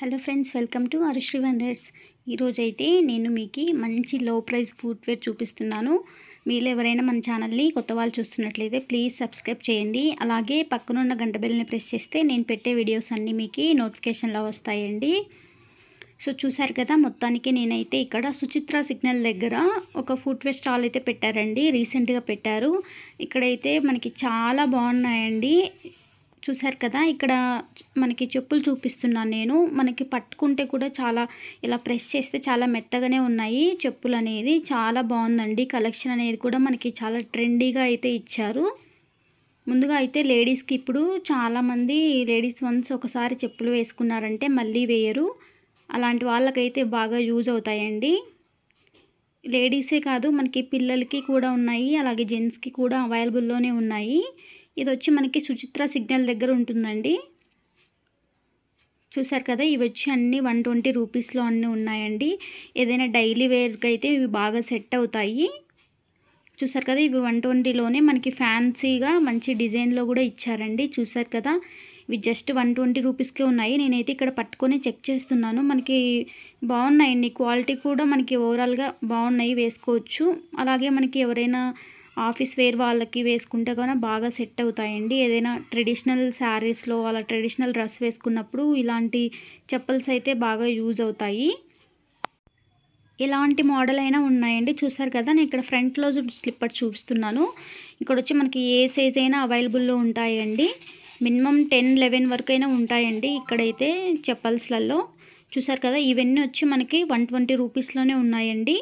hello friends welcome to Arushri wonders ఈరోజైతే నేను మీకు మంచి లో ప్రైస్ ఫుట్వేర్ చూపిస్తున్నాను మీరు ఎవరైనా మన ఛానల్ని కొత్త వాళ్ళు చూస్తున్నట్లయితే ప్లీజ్ సబ్స్క్రైబ్ చేయండి అలాగే పక్కనున్న గంట బెల్ని ప్రెస్ చేస్తే నేను పెట్టే వీడియోస్ అన్నీ మీకు నోటిఫికేషన్లో వస్తాయండి సో చూసారు కదా మొత్తానికి నేనైతే ఇక్కడ సుచిత్ర సిగ్నల్ దగ్గర ఒక ఫుట్వేర్ స్టాల్ అయితే పెట్టారండి రీసెంట్గా పెట్టారు ఇక్కడైతే మనకి చాలా బాగున్నాయండి చూశారు కదా ఇక్కడ మనకి చెప్పులు చూపిస్తున్నాను నేను మనకి పట్టుకుంటే కూడా చాలా ఇలా ప్రెస్ చేస్తే చాలా మెత్తగానే ఉన్నాయి చెప్పులు అనేది చాలా బాగుందండి కలెక్షన్ అనేది కూడా మనకి చాలా ట్రెండీగా అయితే ఇచ్చారు ముందుగా అయితే లేడీస్కి ఇప్పుడు చాలామంది లేడీస్ వన్స్ ఒకసారి చెప్పులు వేసుకున్నారంటే మళ్ళీ వేయరు అలాంటి వాళ్ళకైతే బాగా యూజ్ అవుతాయండి లేడీసే కాదు మనకి పిల్లలకి కూడా ఉన్నాయి అలాగే జెంట్స్కి కూడా అవైలబుల్లోనే ఉన్నాయి ఇది వచ్చి మనకి సుచిత్ర సిగ్నల్ దగ్గర ఉంటుందండి చూసారు కదా ఇవి వచ్చి అన్నీ వన్ ట్వంటీ రూపీస్లో అన్నీ ఉన్నాయండి ఏదైనా డైలీ వేర్కి అయితే ఇవి బాగా సెట్ అవుతాయి చూసారు కదా ఇవి వన్ ట్వంటీలోనే మనకి ఫ్యాన్సీగా మంచి డిజైన్లో కూడా ఇచ్చారండి చూసారు కదా ఇవి జస్ట్ వన్ ట్వంటీ రూపీస్కే ఉన్నాయి నేనైతే ఇక్కడ పట్టుకొని చెక్ చేస్తున్నాను మనకి బాగున్నాయండి క్వాలిటీ కూడా మనకి ఓవరాల్గా బాగున్నాయి వేసుకోవచ్చు అలాగే మనకి ఎవరైనా ఆఫీస్ వేర్ వాళ్ళకి వేసుకుంటే కూడా బాగా సెట్ అవుతాయండి ఏదైనా ట్రెడిషనల్ శారీస్లో అలా ట్రెడిషనల్ డ్రెస్ వేసుకున్నప్పుడు ఇలాంటి చెప్పల్స్ అయితే బాగా యూజ్ అవుతాయి ఇలాంటి మోడల్ అయినా ఉన్నాయండి చూసారు కదా నేను ఇక్కడ ఫ్రంట్ క్లోజ్ స్లిప్పర్ చూపిస్తున్నాను ఇక్కడ వచ్చి మనకి ఏ సైజ్ అయినా అవైలబుల్లో ఉంటాయండి మినిమం టెన్ లెవెన్ వరకు అయినా ఉంటాయండి ఇక్కడైతే చెప్పల్స్లలో చూసారు కదా ఇవన్నీ వచ్చి మనకి వన్ ట్వంటీ రూపీస్లోనే ఉన్నాయండి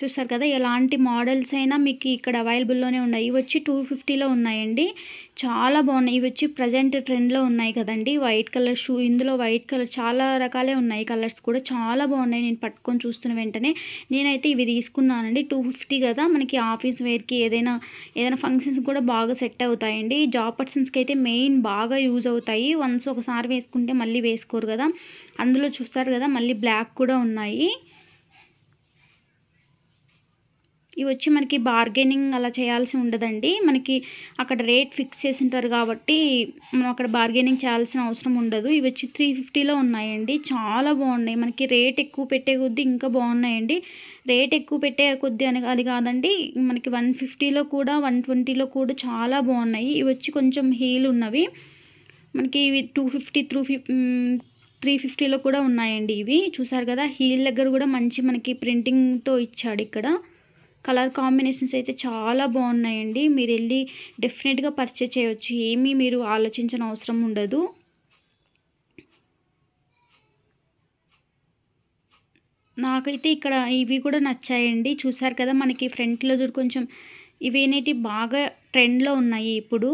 చూస్తారు కదా ఎలాంటి మోడల్స్ అయినా మీకు ఇక్కడ అవైలబుల్లోనే ఉన్నాయి ఇవి వచ్చి టూ ఫిఫ్టీలో ఉన్నాయండి చాలా బాగున్నాయి ఇవి వచ్చి ప్రజెంట్ ట్రెండ్లో ఉన్నాయి కదండి వైట్ కలర్ షూ ఇందులో వైట్ కలర్ చాలా రకాలే ఉన్నాయి కలర్స్ కూడా చాలా బాగున్నాయి నేను పట్టుకొని చూస్తున్న వెంటనే నేనైతే ఇవి తీసుకున్నానండి టూ ఫిఫ్టీ కదా మనకి ఆఫీస్ వేర్కి ఏదైనా ఏదైనా ఫంక్షన్స్ కూడా బాగా సెట్ అవుతాయండి జాబ్ పర్సన్స్కి అయితే మెయిన్ బాగా యూజ్ అవుతాయి వన్స్ ఒకసారి వేసుకుంటే మళ్ళీ వేసుకోరు కదా అందులో చూస్తారు కదా మళ్ళీ బ్లాక్ కూడా ఉన్నాయి ఇవి వచ్చి మనకి బార్గెనింగ్ అలా చేయాల్సి ఉండదండి మనకి అక్కడ రేట్ ఫిక్స్ చేసింటారు కాబట్టి మనం అక్కడ బార్గెనింగ్ చేయాల్సిన అవసరం ఉండదు ఇవి వచ్చి త్రీ ఫిఫ్టీలో ఉన్నాయండి చాలా బాగున్నాయి మనకి రేట్ ఎక్కువ పెట్టే కొద్దీ ఇంకా బాగున్నాయండి రేట్ ఎక్కువ పెట్టే కొద్దీ అని అది కాదండి మనకి వన్ ఫిఫ్టీలో కూడా వన్ ట్వంటీలో కూడా చాలా బాగున్నాయి ఇవి వచ్చి కొంచెం హీల్ ఉన్నవి మనకి ఇవి టూ ఫిఫ్టీ త్రూ త్రీ ఫిఫ్టీలో కూడా ఉన్నాయండి ఇవి చూసారు కదా హీల్ దగ్గర కూడా మంచి మనకి ప్రింటింగ్తో ఇచ్చాడు ఇక్కడ కలర్ కాంబినేషన్స్ అయితే చాలా బాగున్నాయండి మీరు వెళ్ళి డెఫినెట్గా పర్చేస్ చేయవచ్చు ఏమీ మీరు ఆలోచించిన అవసరం ఉండదు నాకైతే ఇక్కడ ఇవి కూడా నచ్చాయండి చూసారు కదా మనకి ఫ్రంట్లో చూడు కొంచెం ఇవి అనేటివి బాగా ట్రెండ్లో ఉన్నాయి ఇప్పుడు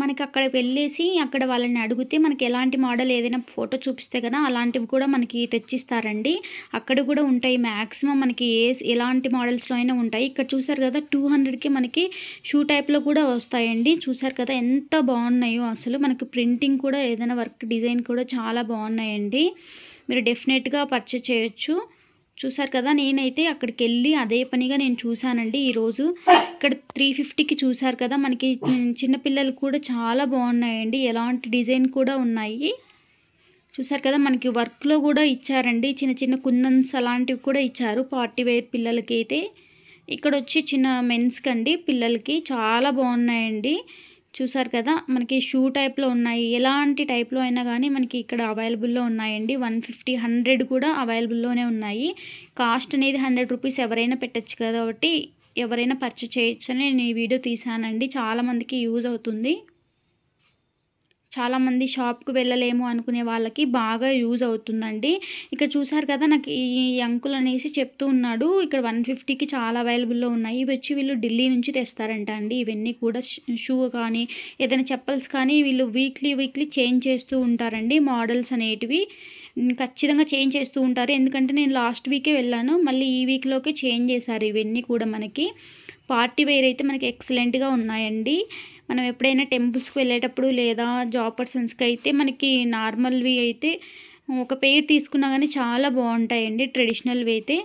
మనకి అక్కడికి వెళ్ళేసి అక్కడ వాళ్ళని అడిగితే మనకి ఎలాంటి మోడల్ ఏదైనా ఫోటో చూపిస్తే కదా అలాంటివి కూడా మనకి తెచ్చిస్తారండి అక్కడ కూడా ఉంటాయి మ్యాక్సిమం మనకి ఏ ఎలాంటి మోడల్స్లో అయినా ఉంటాయి ఇక్కడ చూసారు కదా టూ హండ్రెడ్కి మనకి షూ టైప్లో కూడా వస్తాయండి చూసారు కదా ఎంత బాగున్నాయో అసలు మనకి ప్రింటింగ్ కూడా ఏదైనా వర్క్ డిజైన్ కూడా చాలా బాగున్నాయండి మీరు డెఫినెట్గా పర్చేజ్ చేయొచ్చు చూసారు కదా నేనైతే అక్కడికి వెళ్ళి అదే పనిగా నేను చూశానండి ఈరోజు ఇక్కడ త్రీ ఫిఫ్టీకి చూసారు కదా మనకి చిన్నపిల్లలు కూడా చాలా బాగున్నాయండి ఎలాంటి డిజైన్ కూడా ఉన్నాయి చూసారు కదా మనకి వర్క్లో కూడా ఇచ్చారండి చిన్న చిన్న కుందన్స్ అలాంటివి కూడా ఇచ్చారు పార్టీ వేర్ పిల్లలకి అయితే ఇక్కడ వచ్చి చిన్న మెన్స్కి అండి పిల్లలకి చాలా బాగున్నాయండి చూసారు కదా మనకి షూ టైప్లో ఉన్నాయి ఎలాంటి టైప్లో అయినా కానీ మనకి ఇక్కడ అవైలబుల్లో ఉన్నాయండి వన్ ఫిఫ్టీ హండ్రెడ్ కూడా అవైలబుల్లోనే ఉన్నాయి కాస్ట్ అనేది హండ్రెడ్ రూపీస్ ఎవరైనా పెట్టచ్చు కదా కాబట్టి ఎవరైనా పర్చేజ్ చేయొచ్చని నేను ఈ వీడియో తీసానండి చాలామందికి యూజ్ అవుతుంది చాలామంది షాప్కి వెళ్ళలేము అనుకునే వాళ్ళకి బాగా యూజ్ అవుతుందండి ఇక్కడ చూసారు కదా నాకు ఈ అంకుల్ అనేసి చెప్తూ ఉన్నాడు ఇక్కడ వన్ ఫిఫ్టీకి చాలా అవైలబుల్లో ఉన్నాయి ఇవి వచ్చి వీళ్ళు ఢిల్లీ నుంచి తెస్తారంట అండి ఇవన్నీ కూడా షూ కానీ ఏదైనా చెప్పల్స్ కానీ వీళ్ళు వీక్లీ వీక్లీ చేంజ్ చేస్తూ ఉంటారండి మోడల్స్ అనేటివి ఖచ్చితంగా చేంజ్ చేస్తూ ఉంటారు ఎందుకంటే నేను లాస్ట్ వీకే వెళ్ళాను మళ్ళీ ఈ వీక్లోకి చేంజ్ చేశారు ఇవన్నీ కూడా మనకి పార్టీ వేర్ అయితే మనకి ఎక్సలెంట్గా ఉన్నాయండి మనం ఎప్పుడైనా టెంపుల్స్కి వెళ్ళేటప్పుడు లేదా జాబ్ పర్సన్స్కి అయితే మనకి నార్మల్వి అయితే ఒక పేరు తీసుకున్నా కానీ చాలా బాగుంటాయండి ట్రెడిషనల్వి అయితే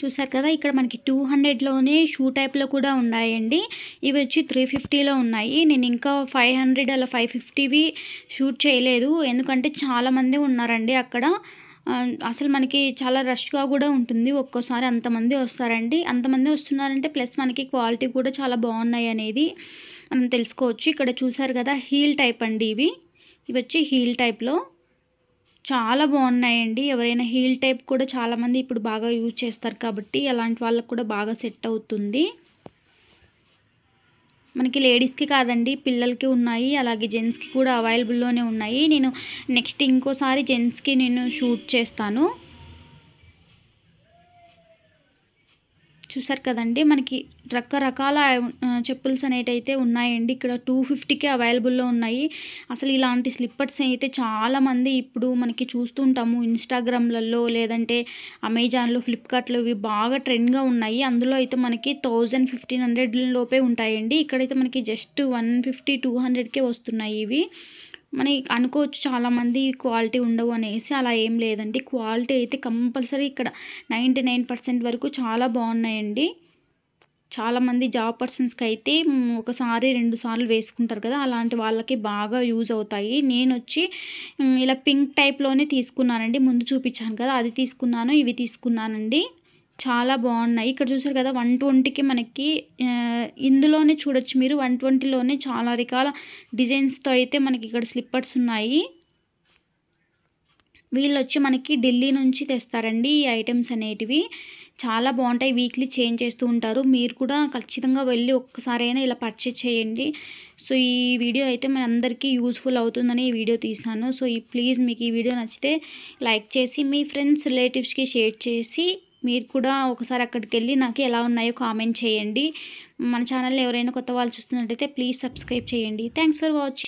చూసారు కదా ఇక్కడ మనకి టూ హండ్రెడ్లోనే షూ టైప్లో కూడా ఉన్నాయండి ఇవి వచ్చి త్రీ ఫిఫ్టీలో ఉన్నాయి నేను ఇంకా ఫైవ్ హండ్రెడ్ అలా ఫైవ్ ఫిఫ్టీవి షూట్ చేయలేదు ఎందుకంటే చాలామంది ఉన్నారండి అక్కడ అసలు మనకి చాలా రష్గా కూడా ఉంటుంది ఒక్కోసారి అంతమంది వస్తారండి అంతమంది వస్తున్నారంటే ప్లస్ మనకి క్వాలిటీ కూడా చాలా బాగున్నాయి అనేది మనం తెలుసుకోవచ్చు ఇక్కడ చూసారు కదా హీల్ టైప్ అండి ఇవి ఇవి వచ్చి హీల్ టైప్లో చాలా బాగున్నాయండి ఎవరైనా హీల్ టైప్ కూడా చాలామంది ఇప్పుడు బాగా యూజ్ చేస్తారు కాబట్టి అలాంటి వాళ్ళకు కూడా బాగా సెట్ అవుతుంది మనకి లేడీస్కి కాదండి పిల్లలకి ఉన్నాయి అలాగే జెంట్స్కి కూడా అవైలబుల్లోనే ఉన్నాయి నేను నెక్స్ట్ ఇంకోసారి జెంట్స్కి నేను షూట్ చేస్తాను చూసారు కదండి మనకి రకరకాల చెప్పుల్స్ అనేటైతే ఉన్నాయండి ఇక్కడ టూ ఫిఫ్టీకే అవైలబుల్లో ఉన్నాయి అసలు ఇలాంటి స్లిప్పర్స్ అయితే చాలామంది ఇప్పుడు మనకి చూస్తుంటాము ఇన్స్టాగ్రామ్లలో లేదంటే అమెజాన్లో ఫ్లిప్కార్ట్లో ఇవి బాగా ట్రెండ్గా ఉన్నాయి అందులో అయితే మనకి థౌజండ్ ఫిఫ్టీన్ హండ్రెడ్ లోపే ఉంటాయండి ఇక్కడైతే మనకి జస్ట్ వన్ ఫిఫ్టీ టూ హండ్రెడ్కే వస్తున్నాయి ఇవి మన అనుకోవచ్చు చాలామంది క్వాలిటీ ఉండవు అనేసి అలా ఏం లేదండి క్వాలిటీ అయితే కంపల్సరీ ఇక్కడ నైంటీ నైన్ పర్సెంట్ వరకు చాలా బాగున్నాయండి చాలామంది జాబ్ పర్సన్స్కి అయితే ఒకసారి రెండు సార్లు వేసుకుంటారు కదా అలాంటి వాళ్ళకి బాగా యూజ్ అవుతాయి నేను వచ్చి ఇలా పింక్ టైప్లోనే తీసుకున్నానండి ముందు చూపించాను కదా అది తీసుకున్నాను ఇవి తీసుకున్నానండి చాలా బాగున్నాయి ఇక్కడ చూసారు కదా వన్ ట్వంటీకి మనకి ఇందులోనే చూడొచ్చు మీరు వన్ ట్వంటీలోనే చాలా రకాల డిజైన్స్తో అయితే మనకి ఇక్కడ స్లిప్పర్స్ ఉన్నాయి వీళ్ళు వచ్చి మనకి ఢిల్లీ నుంచి తెస్తారండి ఈ ఐటమ్స్ అనేటివి చాలా బాగుంటాయి వీక్లీ చేంజ్ చేస్తూ ఉంటారు మీరు కూడా ఖచ్చితంగా వెళ్ళి ఒక్కసారైనా ఇలా పర్చేజ్ చేయండి సో ఈ వీడియో అయితే మన అందరికీ యూజ్ఫుల్ అవుతుందని ఈ వీడియో తీసాను సో ఈ ప్లీజ్ మీకు ఈ వీడియో నచ్చితే లైక్ చేసి మీ ఫ్రెండ్స్ రిలేటివ్స్కి షేర్ చేసి మీరు కూడా ఒకసారి అక్కడికి వెళ్ళి నాకు ఎలా ఉన్నాయో కామెంట్ చేయండి మన ఛానల్ ఎవరైనా కొత్త వాళ్ళు చూస్తున్నట్టయితే ప్లీజ్ సబ్స్క్రైబ్ చేయండి థ్యాంక్స్ ఫర్ వాచింగ్